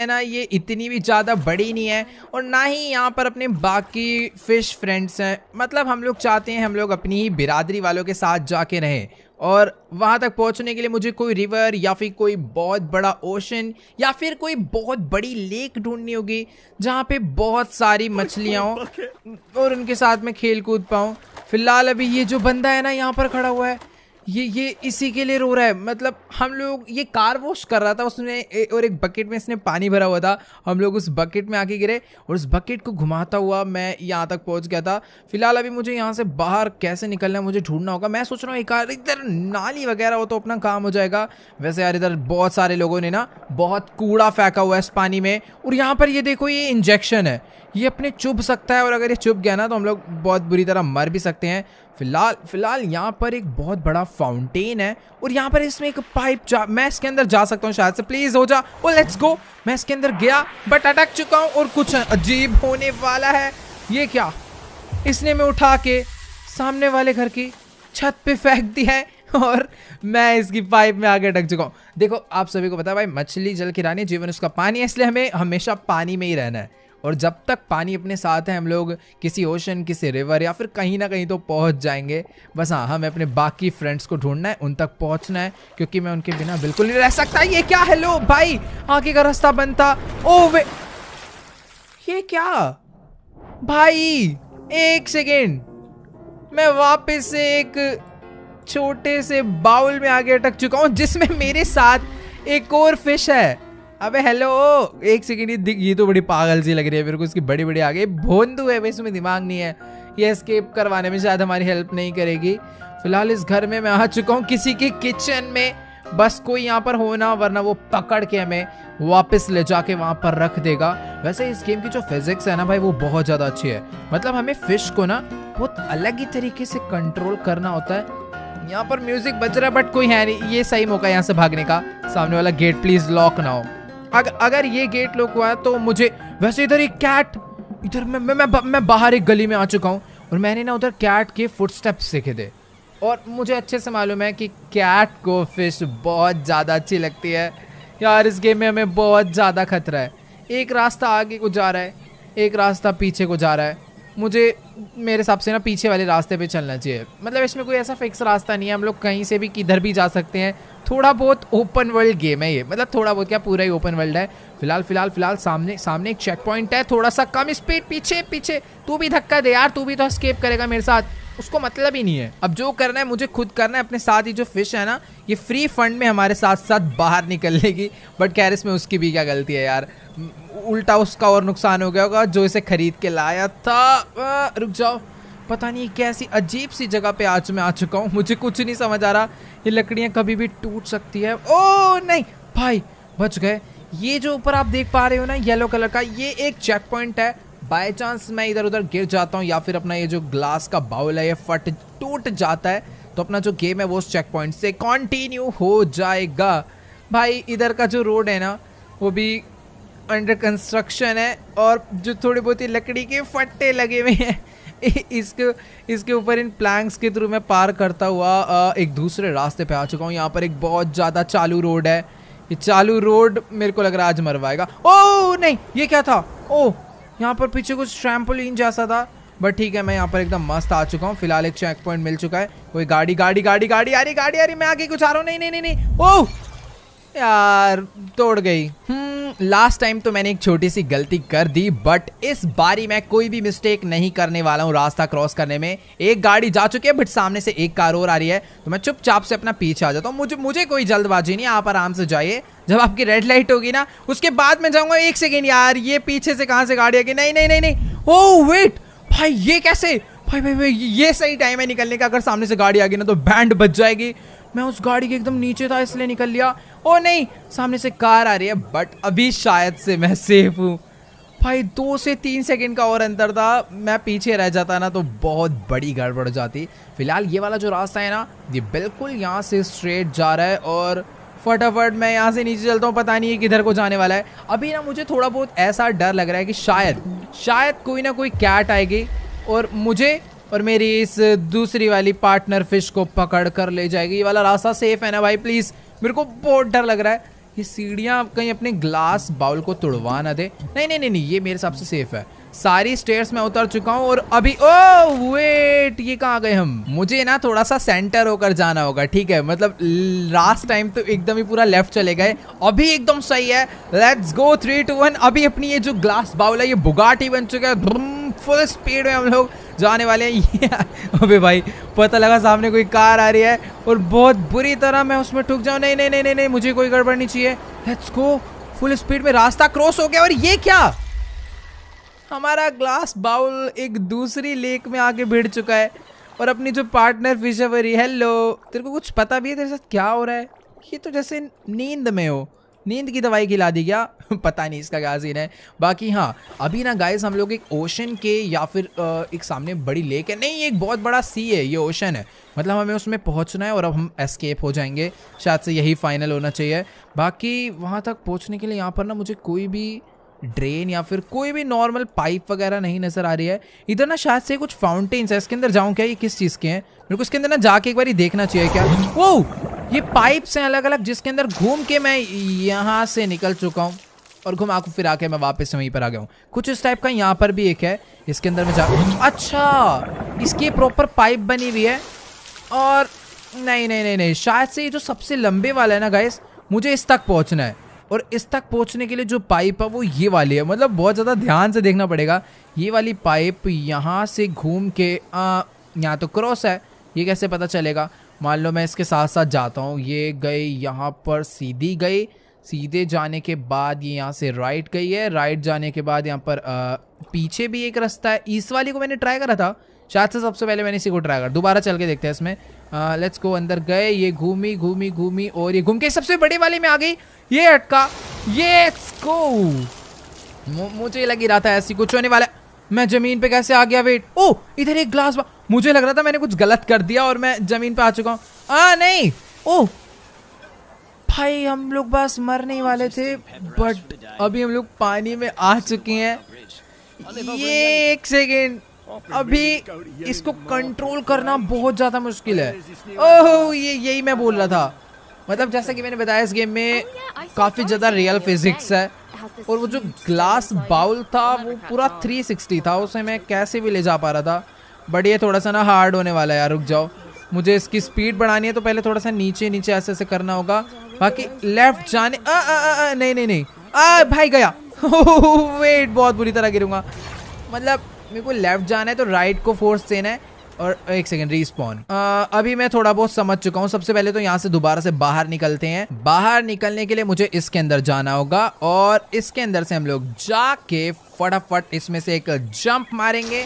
है ना ये इतनी भी ज़्यादा बड़ी नहीं है और ना ही यहाँ पर अपने बाकी फ़िश फ्रेंड्स हैं मतलब हम लोग चाहते हैं हम लोग अपनी ही बिरादरी वालों के साथ जाके रहें और वहाँ तक पहुँचने के लिए मुझे कोई रिवर या फिर कोई बहुत बड़ा ओशन या फिर कोई बहुत बड़ी लेक ढूंढनी होगी जहाँ पे बहुत सारी मछलियाँ हों और उनके साथ में खेल कूद पाऊँ फ़िलहाल अभी ये जो बंदा है ना यहाँ पर खड़ा हुआ है ये ये इसी के लिए रो रहा है मतलब हम लोग ये कार वॉश कर रहा था उसने और एक बकेट में इसने पानी भरा हुआ था हम लोग उस बकेट में आके गिरे और उस बकेट को घुमाता हुआ मैं यहाँ तक पहुँच गया था फिलहाल अभी मुझे यहाँ से बाहर कैसे निकलना है मुझे ढूंढना होगा मैं सोच रहा हूँ एक कार इधर नाली वगैरह हो तो अपना काम हो जाएगा वैसे यार इधर बहुत सारे लोगों ने ना बहुत कूड़ा फेंका हुआ है इस पानी में और यहाँ पर ये देखो ये इंजेक्शन है ये अपने चुभ सकता है और अगर ये चुभ गया ना तो हम लोग बहुत बुरी तरह मर भी सकते हैं फिलहाल फिलहाल यहाँ पर एक बहुत बड़ा फाउंटेन है और यहाँ पर इसमें एक पाइप जा मैं इसके अंदर जा सकता हूँ शायद से प्लीज़ हो जा ओ लेट्स गो मैं इसके अंदर गया बट अटक चुका हूँ और कुछ अजीब होने वाला है ये क्या इसने मैं उठा के सामने वाले घर की छत पे फेंक दी है और मैं इसकी पाइप में आगे अटक चुका हूँ देखो आप सभी को पता भाई मछली जल की रानी जीवन उसका पानी है इसलिए हमें हमेशा पानी में ही रहना है और जब तक पानी अपने साथ है हम लोग किसी ओशन किसी रिवर या फिर कहीं ना कहीं तो पहुंच जाएंगे बस हाँ हमें अपने बाकी फ्रेंड्स को ढूंढना है उन तक पहुंचना है क्योंकि मैं उनके बिना बिल्कुल नहीं रह सकता ये क्या लो भाई आगे का रास्ता बनता ओ oh, वे ये क्या भाई एक सेकेंड मैं वापस से एक छोटे से बाउल में आगे अटक चुका हूँ जिसमें मेरे साथ एक और फिश है अबे हेलो एक सेकेंड ये दिख ये तो बड़ी पागल सी लग रही है मेरे को इसकी बड़ी बड़ी आगे भोंदू है भाई इसमें दिमाग नहीं है ये स्केप करवाने में शायद हमारी हेल्प नहीं करेगी फिलहाल इस घर में मैं आ चुका हूँ किसी के किचन में बस कोई यहाँ पर होना वरना वो पकड़ के हमें वापस ले जाके वहाँ पर रख देगा वैसे इस गेम की जो फिजिक्स है ना भाई वो बहुत ज़्यादा अच्छी है मतलब हमें फिश को ना बहुत अलग ही तरीके से कंट्रोल करना होता है यहाँ पर म्यूजिक बज रहा है बट कोई है नहीं ये सही मौका यहाँ से भागने का सामने वाला गेट प्लीज लॉक ना हो अग, अगर ये गेट लोक हुआ है तो मुझे वैसे इधर एक कैट इधर मैं मैं मैं, मैं बाहर एक गली में आ चुका हूँ और मैंने ना उधर कैट के फुटस्टेप्स सीखे थे और मुझे अच्छे से मालूम है कि कैट को फिश बहुत ज़्यादा अच्छी लगती है यार इस गेम में हमें बहुत ज़्यादा खतरा है एक रास्ता आगे को जा रहा है एक रास्ता पीछे को जा रहा है मुझे मेरे हिसाब से ना पीछे वाले रास्ते पे चलना चाहिए मतलब इसमें कोई ऐसा फिक्स रास्ता नहीं है हम लोग कहीं से भी किधर भी जा सकते हैं थोड़ा बहुत ओपन वर्ल्ड गेम है ये मतलब थोड़ा बहुत क्या पूरा ही ओपन वर्ल्ड है फिलहाल फिलहाल फिलहाल सामने सामने एक चेक पॉइंट है थोड़ा सा कम स्पीड पीछे पीछे तू भी धक्का दे यार तू भी तो स्केप करेगा मेरे साथ उसको मतलब ही नहीं है अब जो करना है मुझे खुद करना है अपने साथ ही जो फिश है ना ये फ्री फंड में हमारे साथ साथ बाहर निकल लेगी बट कैरिस इसमें उसकी भी क्या गलती है यार उल्टा उसका और नुकसान हो गया होगा जो इसे खरीद के लाया था आ, रुक जाओ पता नहीं कैसी अजीब सी जगह पे आज मैं आ चुका हूँ मुझे कुछ नहीं समझ आ रहा ये लकड़ियाँ कभी भी टूट सकती है ओ नहीं भाई बच गए ये जो ऊपर आप देख पा रहे हो ना येलो कलर का ये एक चेक पॉइंट है बाई चांस मैं इधर उधर गिर जाता हूँ या फिर अपना ये जो ग्लास का बाउल है ये फट टूट जाता है तो अपना जो गेम है वो उस चेक पॉइंट से कॉन्टिन्यू हो जाएगा भाई इधर का जो रोड है ना वो भी अंडर कंस्ट्रक्शन है और जो थोड़ी बहुत ही लकड़ी के फट्टे लगे हुए हैं इसके इसके ऊपर इन प्लैंक्स के थ्रू मैं पार करता हुआ एक दूसरे रास्ते पे आ चुका हूँ यहाँ पर एक बहुत ज़्यादा चालू रोड है ये चालू रोड मेरे को लग रहा है आज मरवाएगा ओ नहीं ये क्या था ओ यहाँ पर पीछे कुछ ट्रैम्पोलिन जैसा था बट ठीक है मैं यहाँ पर एकदम मस्त आ चुका हूँ फिलहाल एक चेक पॉइंट मिल चुका है कोई गाड़ी गाड़ी गाड़ी गाड़ी आ रही गाड़ी आ रही मैं आगे कुछ आ रहा हूँ नहीं नहीं नहीं नहीं ओह यार तोड़ गई हम्म लास्ट टाइम तो मैंने एक छोटी सी गलती कर दी बट इस बारी मैं कोई भी मिस्टेक नहीं करने वाला हूँ रास्ता क्रॉस करने में एक गाड़ी जा चुकी है बट सामने से एक कार और आ रही है तो मैं चुपचाप से अपना पीछे आ जाता हूँ मुझे मुझे कोई जल्दबाजी नहीं आप आराम से जाइए जब आपकी रेड लाइट होगी ना उसके बाद मैं जाऊँगा एक सेकेंड यार ये पीछे से कहाँ से गाड़ी आ गई नहीं नहीं नहीं नहीं ओ oh, वेट भाई ये कैसे भाई भाई भाई ये सही टाइम है निकलने का अगर सामने से गाड़ी आ गई ना तो बैंड बच जाएगी मैं उस गाड़ी के एकदम नीचे था इसलिए निकल लिया ओ नहीं सामने से कार आ रही है बट अभी शायद से मैं सेफ हूँ भाई दो से तीन सेकंड का और अंतर था मैं पीछे रह जाता ना तो बहुत बड़ी गड़बड़ जाती फिलहाल ये वाला जो रास्ता है ना ये बिल्कुल यहाँ से स्ट्रेट जा रहा है और फटाफट मैं यहाँ से नीचे चलता हूँ पता नहीं है किधर को जाने वाला है अभी ना मुझे थोड़ा बहुत ऐसा डर लग रहा है कि शायद शायद कोई ना कोई कैट आएगी और मुझे और मेरी इस दूसरी वाली पार्टनर फिश को पकड़ कर ले जाएगी ये वाला रास्ता सेफ है ना भाई प्लीज़ मेरे को बहुत डर लग रहा है ये सीढ़ियाँ कहीं अपने ग्लास बाउल को तुड़वा ना दे नहीं नहीं नहीं नहीं ये मेरे हिसाब से सेफ है सारी स्टेयर्स में उतर चुका हूँ और अभी ओ वेट ये कहाँ गए हम मुझे ना थोड़ा सा सेंटर होकर जाना होगा ठीक है मतलब लास्ट टाइम तो एकदम ही पूरा लेफ्ट चले गए अभी एकदम सही है let's go three two one अभी अपनी ये जो ग्लास बाउल है ये बुगाटी बन चुका है फुल स्पीड में हम लोग जो आने वाले हैं ये अबे भाई पता लगा सामने कोई कार आ रही है और बहुत बुरी तरह मैं उसमें ठुक जाऊँ नहीं नहीं नहीं नहीं नहीं मुझे कोई गड़बड़ नहीं चाहिए लेट्स गो फुल स्पीड में रास्ता क्रॉस हो गया और ये क्या हमारा ग्लास बाउल एक दूसरी लेक में आके भिड़ चुका है और अपनी जो पार्टनर फिश हेलो तेरे को कुछ पता भी है तेरे साथ क्या हो रहा है ये तो जैसे नींद में हो नींद की दवाई खिला दी क्या पता नहीं इसका क्या सीन है बाकी हाँ अभी ना गाइस हम लोग एक ओशन के या फिर एक सामने बड़ी लेक है नहीं एक बहुत बड़ा सी है ये ओशन है मतलब हमें उसमें पहुंचना है और अब हम एस्केप हो जाएंगे शायद से यही फाइनल होना चाहिए बाकी वहाँ तक पहुँचने के लिए यहाँ पर ना मुझे कोई भी ड्रेन या फिर कोई भी नॉर्मल पाइप वगैरह नहीं नज़र आ रही है इधर ना शायद से कुछ फाउंटेन्स है इसके अंदर जाऊँ क्या ये किस चीज़ के हैं मेरे को इसके अंदर ना जाके एक बार देखना चाहिए क्या वो ये पाइप्स हैं अलग अलग जिसके अंदर घूम के मैं यहाँ से निकल चुका हूँ और घुमा फिर आके मैं वापस से वहीं पर आ गया हूँ कुछ इस टाइप का यहाँ पर भी एक है इसके अंदर मैं जा अच्छा इसकी प्रॉपर पाइप बनी हुई है और नहीं नहीं नहीं नहीं शायद से ये जो सबसे लंबे वाला है ना गाइस मुझे इस तक पहुँचना है और इस तक पहुँचने के लिए जो पाइप है वो ये वाली है मतलब बहुत ज़्यादा ध्यान से देखना पड़ेगा ये वाली पाइप यहाँ से घूम के यहाँ तो क्रॉस है ये कैसे पता चलेगा मान लो मैं इसके साथ साथ जाता हूँ ये गई यहाँ पर सीधी गई सीधे जाने के बाद ये यहाँ से राइट गई है राइट जाने के बाद यहाँ पर आ, पीछे भी एक रास्ता है इस वाली को मैंने ट्राई करा था शायद से सबसे पहले मैंने इसी को ट्राई करा दोबारा चल के देखते हैं इसमें लेट्स गो अंदर गए ये घूमी घूमी घूमी और ये घूम के सबसे बड़े वाले में आ गई ये अटका ये मुझे लग ही रहा था ऐसी कुछ होने वाला मैं जमीन पे कैसे आ गया वेट ओ इधर एक ग्लास मुझे लग रहा था मैंने कुछ गलत कर दिया और मैं जमीन पे आ चुका हूँ आ नहीं ओ भाई हम लोग बस मरने वाले थे बट अभी हम लोग पानी में आ चुके हैं ये एक सेकेंड अभी इसको कंट्रोल करना बहुत ज़्यादा मुश्किल है ओह ये यही मैं बोल रहा था मतलब जैसा कि मैंने बताया इस गेम में काफ़ी ज़्यादा रियल फिजिक्स है और वो जो ग्लास बाउल था वो पूरा 360 था उसे मैं कैसे भी ले जा पा रहा था बट ये थोड़ा सा ना हार्ड होने वाला है यार रुक जाओ मुझे इसकी स्पीड बढ़ानी है तो पहले थोड़ा सा नीचे नीचे ऐसे ऐसे करना होगा बाकी लेफ्ट जाने आ, आ, आ, आ, नहीं नहीं नहीं आ भाई गया वेट बहुत बुरी तरह गिरूंगा मतलब मेरे को लेफ्ट जाना है तो राइट को फोर्स देना है और एक सेकेंड रिस्पॉन uh, अभी मैं थोड़ा बहुत समझ चुका हूँ सबसे पहले तो यहाँ से दोबारा से बाहर निकलते हैं बाहर निकलने के लिए मुझे इसके अंदर जाना होगा और इसके अंदर से हम लोग जाके फटाफट इसमें से एक जंप मारेंगे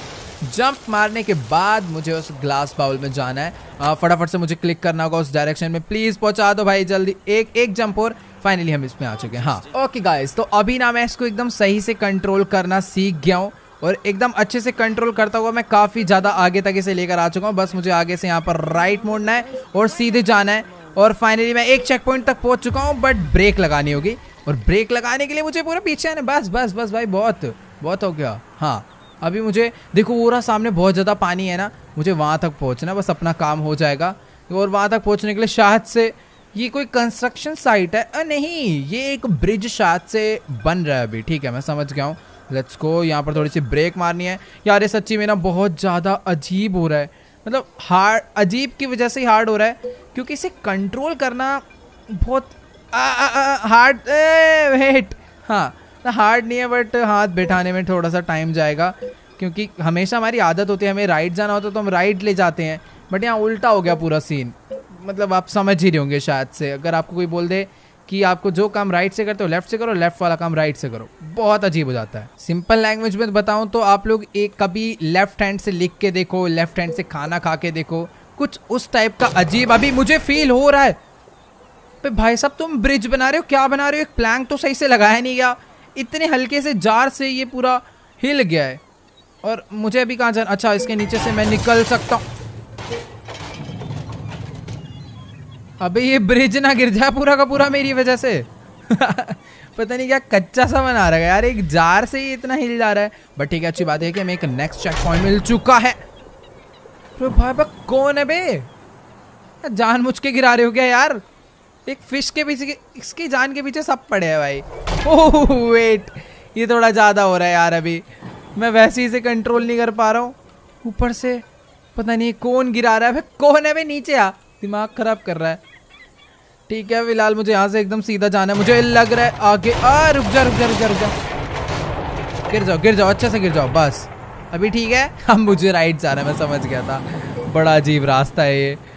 जंप मारने के बाद मुझे उस ग्लास बाउल में जाना है uh, फटाफट से मुझे क्लिक करना होगा उस डायरेक्शन में प्लीज़ पहुंचा दो भाई जल्दी एक एक जंप और फाइनली हम इसमें आ चुके हैं हाँ ओके गाइस तो अभी ना मैं इसको एकदम सही से कंट्रोल करना सीख गया हूँ और एकदम अच्छे से कंट्रोल करता हुआ मैं काफ़ी ज़्यादा आगे तक इसे लेकर आ चुका हूँ बस मुझे आगे से यहाँ पर राइट मोड़ना है और सीधे जाना है और फाइनली मैं एक चेक पॉइंट तक पहुँच चुका हूँ बट ब्रेक लगानी होगी और ब्रेक लगाने के लिए मुझे पूरा पीछे आना बस बस बस भाई बहुत बहुत हो गया हाँ अभी मुझे देखो पूरा सामने बहुत ज़्यादा पानी है ना मुझे वहाँ तक पहुँचना बस अपना काम हो जाएगा और वहाँ तक पहुँचने के लिए शायद से ये कोई कंस्ट्रक्शन साइट है आ, नहीं ये एक ब्रिज शायद से बन रहा है अभी ठीक है मैं समझ गया हूँ लेट्स गो यहाँ पर थोड़ी सी ब्रेक मारनी है यार ये सच्ची में ना बहुत ज़्यादा अजीब हो रहा है मतलब हार्ड अजीब की वजह से ही हार्ड हो रहा है क्योंकि इसे कंट्रोल करना बहुत हार्ड वेट हाँ हार्ड नहीं है बट हाथ बैठाने में थोड़ा सा टाइम जाएगा क्योंकि हमेशा हमारी आदत होती है हमें राइट जाना होता है तो हम राइट ले जाते हैं बट यहाँ उल्टा हो गया पूरा सीन मतलब आप समझ ही रहे होंगे शायद से अगर आपको कोई बोल दे कि आपको जो काम राइट से करते हो लेफ्ट से करो लेफ्ट वाला काम राइट से करो बहुत अजीब हो जाता है सिंपल लैंग्वेज में बताऊँ तो आप लोग एक कभी लेफ्ट हैंड से लिख के देखो लेफ्ट हैंड से खाना खा के देखो कुछ उस टाइप का अजीब अभी मुझे फील हो रहा है पे भाई साहब तुम ब्रिज बना रहे हो क्या बना रहे हो एक प्लैंक तो सही से लगाया नहीं गया इतने हल्के से जार से ये पूरा हिल गया है और मुझे अभी कहाँ जाना अच्छा इसके नीचे से मैं निकल सकता हूँ अबे ये ब्रिज ना गिर जाए पूरा का पूरा मेरी वजह से पता नहीं क्या कच्चा सा बना रहा है यार एक जार से ही इतना हिल जा रहा है बट ठीक है अच्छी बात है कि हमें एक नेक्स्ट चेक पॉइंट मिल चुका है तो भाई भाई कौन है बे जान मुझ के गिरा रहे हो क्या यार एक फिश के पीछे इसकी जान के पीछे सब पड़े हैं भाई ओह वेट ये थोड़ा ज़्यादा हो रहा है यार अभी मैं वैसे ही इसे कंट्रोल नहीं कर पा रहा हूँ ऊपर से पता नहीं कौन गिरा रहा है भाई कौन है भाई नीचे आ दिमाग ख़राब कर रहा है ठीक है फिलहाल मुझे यहाँ से एकदम सीधा जाना है मुझे लग रहा है आगे आ रुक जा रुक जा रुक जा रुक जा गिर जाओ गिर जाओ अच्छे से गिर जाओ बस अभी ठीक है हम मुझे राइट जा रहा है मैं समझ गया था बड़ा अजीब रास्ता है ये